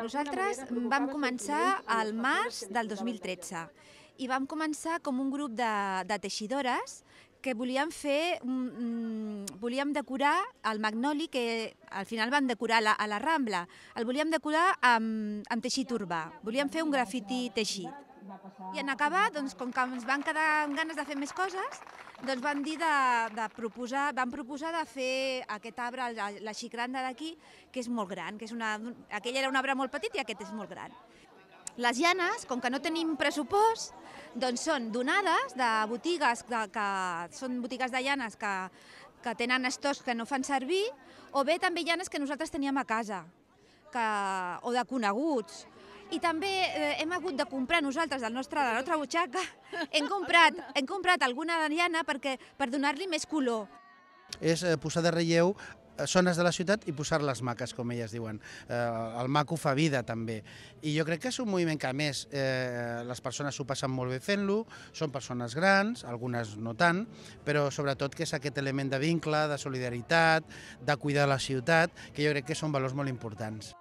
Nosaltres vam començar al març del 2013 i vam començar com un grup de, de teixidores que volíem fer, mm, volíem decorar el magnoli que al final vam decorar la, a la Rambla, el volíem decorar amb, amb teixit urbà, volíem fer un grafiti teixit. I en acabar, doncs, com que ens van quedar ganes de fer més coses, doncs van dir de, de proposar, van proposar de fer aquest arbre, la, la xicranda d'aquí, que és molt gran, que és una, aquella era un arbre molt petit i aquest és molt gran. Les llanes, com que no tenim pressupost, doncs són donades de botigues, de, que són botigues de llanes que, que tenen estocs que no fan servir, o bé també llanes que nosaltres teníem a casa, que, o de coneguts, i també eh, hem hagut de comprar nosaltres del nostre, de la nostra butxaca, hem comprat, hem comprat alguna d'Ariana perquè, per donar-li més color. És eh, posar de relleu eh, zones de la ciutat i posar-les maques, com elles diuen. Eh, el maco fa vida, també. I jo crec que és un moviment que, a més, eh, les persones s'ho passen molt bé fent-lo, són persones grans, algunes no tant, però sobretot que és aquest element de vincle, de solidaritat, de cuidar la ciutat, que jo crec que són valors molt importants.